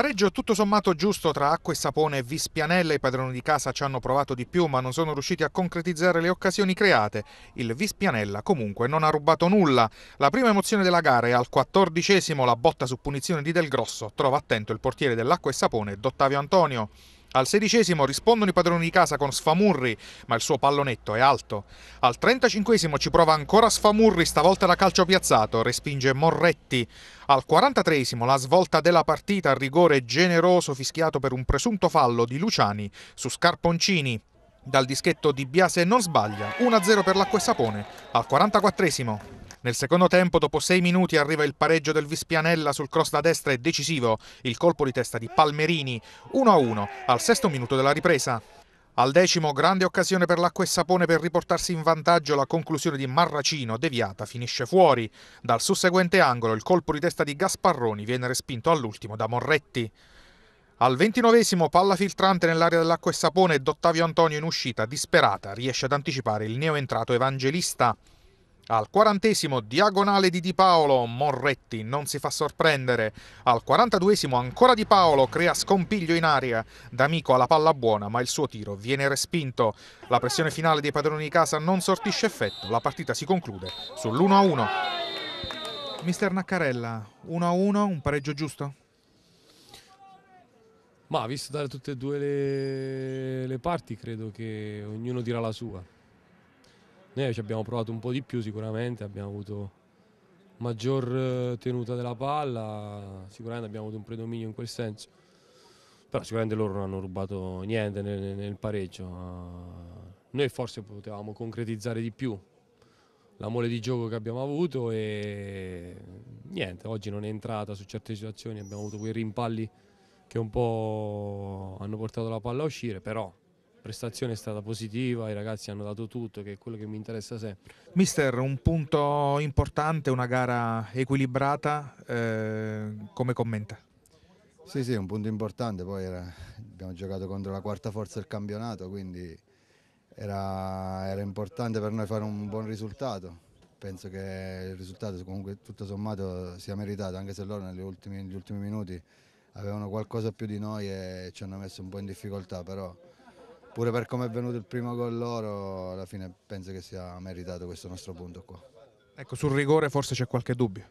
Pareggio tutto sommato giusto tra Acqua e Sapone e Vispianella, i padroni di casa ci hanno provato di più ma non sono riusciti a concretizzare le occasioni create. Il Vispianella comunque non ha rubato nulla. La prima emozione della gara è al quattordicesimo, la botta su punizione di Del Grosso trova attento il portiere dell'Acqua e Sapone, D'Ottavio Antonio. Al sedicesimo rispondono i padroni di casa con Sfamurri, ma il suo pallonetto è alto. Al trentacinquesimo ci prova ancora Sfamurri, stavolta da calcio piazzato, respinge Morretti. Al quarantatreesimo la svolta della partita, rigore generoso fischiato per un presunto fallo di Luciani su Scarponcini. Dal dischetto di Biase non sbaglia, 1-0 per l'acqua e sapone. Al quarantaquattresimo... Nel secondo tempo, dopo sei minuti, arriva il pareggio del Vispianella sul cross da destra e decisivo il colpo di testa di Palmerini, 1-1 al sesto minuto della ripresa. Al decimo, grande occasione per l'acqua e sapone per riportarsi in vantaggio, la conclusione di Marracino, deviata, finisce fuori. Dal susseguente angolo il colpo di testa di Gasparroni viene respinto all'ultimo da Morretti. Al ventinovesimo palla filtrante nell'area dell'acqua e sapone ed Ottavio Antonio in uscita, disperata, riesce ad anticipare il neoentrato evangelista. Al quarantesimo diagonale di Di Paolo, Morretti non si fa sorprendere. Al quarantaduesimo ancora Di Paolo crea scompiglio in aria. D'Amico ha la palla buona ma il suo tiro viene respinto. La pressione finale dei padroni di casa non sortisce effetto. La partita si conclude sull'1-1. Mister Naccarella, 1-1, un pareggio giusto? Ma visto da tutte e due le, le parti credo che ognuno dirà la sua. Noi ci abbiamo provato un po' di più sicuramente, abbiamo avuto maggior eh, tenuta della palla, sicuramente abbiamo avuto un predominio in quel senso, però sicuramente loro non hanno rubato niente nel, nel pareggio. Noi forse potevamo concretizzare di più la mole di gioco che abbiamo avuto e niente, oggi non è entrata su certe situazioni, abbiamo avuto quei rimpalli che un po' hanno portato la palla a uscire, però prestazione è stata positiva, i ragazzi hanno dato tutto, che è quello che mi interessa sempre. Mister, un punto importante, una gara equilibrata, eh, come commenta? Sì, sì, un punto importante, poi era, abbiamo giocato contro la quarta forza del campionato, quindi era, era importante per noi fare un buon risultato penso che il risultato comunque tutto sommato sia meritato, anche se loro negli ultimi, negli ultimi, minuti avevano qualcosa più di noi e ci hanno messo un po' in difficoltà, però pure per come è venuto il primo gol loro, alla fine penso che sia meritato questo nostro punto qua. Ecco, sul rigore forse c'è qualche dubbio.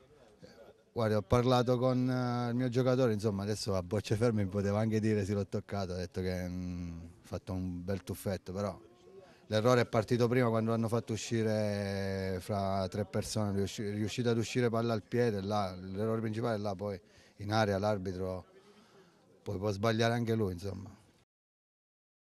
Guarda, ho parlato con eh, il mio giocatore, insomma adesso a bocce ferme mi poteva anche dire se l'ho toccato, ha detto che mm, ha fatto un bel tuffetto, però l'errore è partito prima quando l'hanno fatto uscire fra tre persone, riusci, riuscito ad uscire palla al piede, l'errore principale è là, poi in area l'arbitro poi può sbagliare anche lui, insomma.